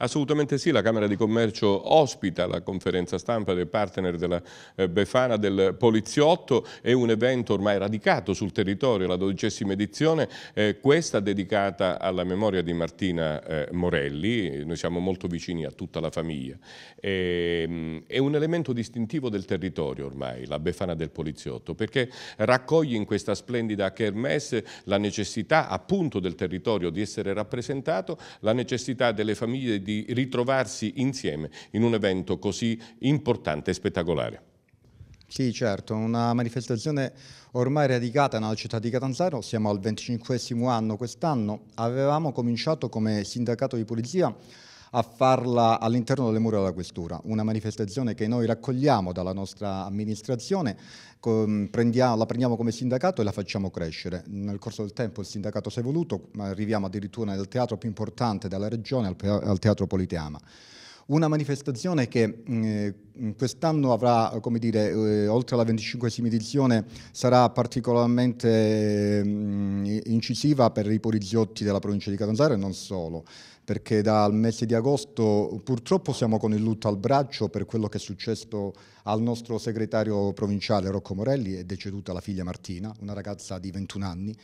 Assolutamente sì, la Camera di Commercio ospita la conferenza stampa del partner della eh, Befana del Poliziotto, è un evento ormai radicato sul territorio, la dodicesima edizione, eh, questa dedicata alla memoria di Martina eh, Morelli, noi siamo molto vicini a tutta la famiglia, e, ehm, è un elemento distintivo del territorio ormai, la Befana del Poliziotto, perché raccoglie in questa splendida kermesse la necessità appunto del territorio di essere rappresentato, la necessità delle famiglie di di ritrovarsi insieme in un evento così importante e spettacolare. Sì, certo, una manifestazione ormai radicata nella città di Catanzaro, siamo al 25 anno quest'anno, avevamo cominciato come sindacato di polizia a farla all'interno delle mura della questura, una manifestazione che noi raccogliamo dalla nostra amministrazione, prendiamo, la prendiamo come sindacato e la facciamo crescere. Nel corso del tempo il sindacato si è evoluto, arriviamo addirittura nel teatro più importante della regione, al Teatro Politeama una manifestazione che mm, eh, quest'anno avrà, come dire, eh, oltre alla 25esima edizione, sarà particolarmente eh, incisiva per i poliziotti della provincia di Catanzaro e non solo perché dal mese di agosto purtroppo siamo con il lutto al braccio per quello che è successo al nostro segretario provinciale Rocco Morelli, è deceduta la figlia Martina, una ragazza di 21 anni,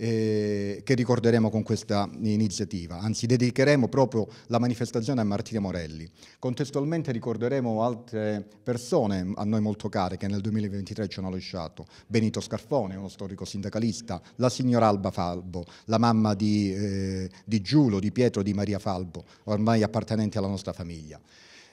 eh, che ricorderemo con questa iniziativa, anzi dedicheremo proprio la manifestazione a Martina Morelli. Contestualmente ricorderemo altre persone a noi molto care che nel 2023 ci hanno lasciato, Benito Scarfone, uno storico sindacalista, la signora Alba Falbo, la mamma di, eh, di Giulo, di Pietro, di Maria Maria Falbo, ormai appartenenti alla nostra famiglia.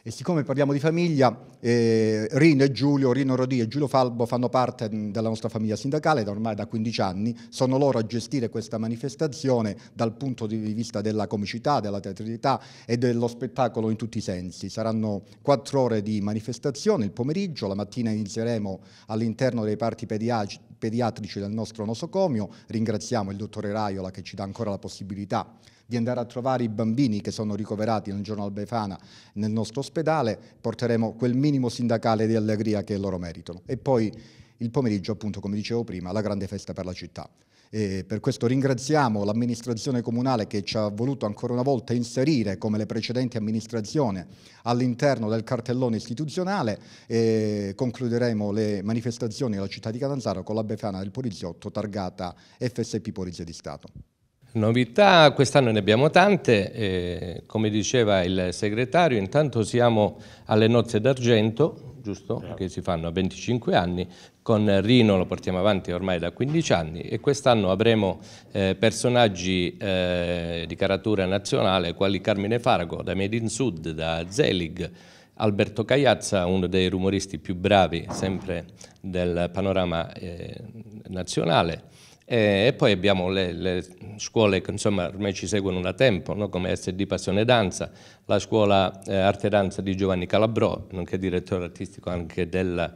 E siccome parliamo di famiglia, eh, Rino e Giulio, Rino Rodì e Giulio Falbo fanno parte della nostra famiglia sindacale da ormai da 15 anni, sono loro a gestire questa manifestazione dal punto di vista della comicità, della teatralità e dello spettacolo in tutti i sensi. Saranno quattro ore di manifestazione il pomeriggio, la mattina inizieremo all'interno dei parti pediatrici del nostro nosocomio, ringraziamo il dottore Raiola che ci dà ancora la possibilità di andare a trovare i bambini che sono ricoverati nel giorno Albefana nel nostro ospedale, porteremo quel minimo sindacale di allegria che loro meritano. E poi il pomeriggio, appunto, come dicevo prima, la grande festa per la città. E per questo ringraziamo l'amministrazione comunale che ci ha voluto ancora una volta inserire, come le precedenti amministrazioni, all'interno del cartellone istituzionale e concluderemo le manifestazioni alla città di Catanzaro con la befana del poliziotto targata FSP Polizia di Stato. Novità, quest'anno ne abbiamo tante, eh, come diceva il segretario, intanto siamo alle nozze d'argento, giusto? Bravo. Che si fanno a 25 anni, con Rino lo portiamo avanti ormai da 15 anni e quest'anno avremo eh, personaggi eh, di caratura nazionale quali Carmine Farago da Made in Sud, da Zelig, Alberto Cagliazza, uno dei rumoristi più bravi sempre del panorama eh, nazionale, eh, e, poi abbiamo le, le scuole che insomma, ormai ci seguono da tempo, no? come SD Passione Danza, la scuola eh, Arte Danza di Giovanni Calabrò, nonché direttore artistico anche del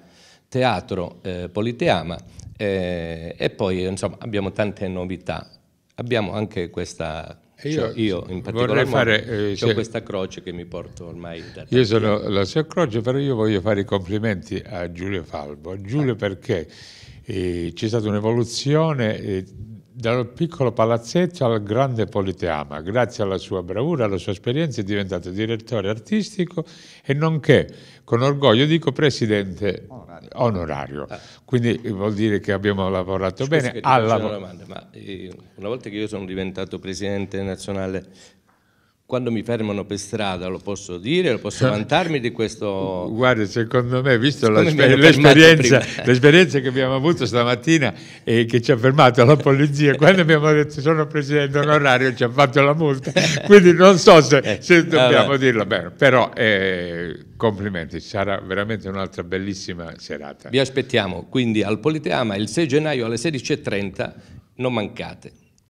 teatro eh, Politeama, eh, e poi insomma, abbiamo tante novità. Abbiamo anche questa io, cioè io, in particolare fare, eh, ho cioè, questa croce che mi porto ormai da Io sono la sua croce, però io voglio fare i complimenti a Giulio Falbo. Giulio ah. perché c'è stata un'evoluzione dal piccolo palazzetto al grande Politeama. Grazie alla sua bravura, alla sua esperienza è diventato direttore artistico e nonché, con orgoglio dico, presidente onorario. onorario. Ah. Quindi vuol dire che abbiamo lavorato Scusi bene. Alla... Una, domanda, ma, eh, una volta che io sono diventato presidente nazionale quando mi fermano per strada, lo posso dire, lo posso cioè, vantarmi di questo... Guarda, secondo me, visto l'esperienza, l'esperienza, che abbiamo avuto stamattina e che ci ha fermato la polizia, quando abbiamo detto sono presidente onorario ci ha fatto la multa, quindi non so se, eh, se dobbiamo Vabbè. dirlo bene, però eh, complimenti, sarà veramente un'altra bellissima serata. Vi aspettiamo quindi al Politeama il 6 gennaio alle 16.30, non mancate.